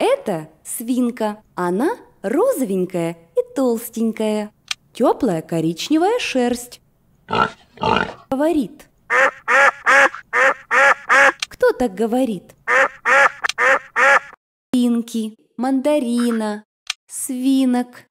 Это свинка. Она розовенькая и толстенькая. Теплая коричневая шерсть. Говорит. Кто так говорит? Свинки, мандарина, свинок,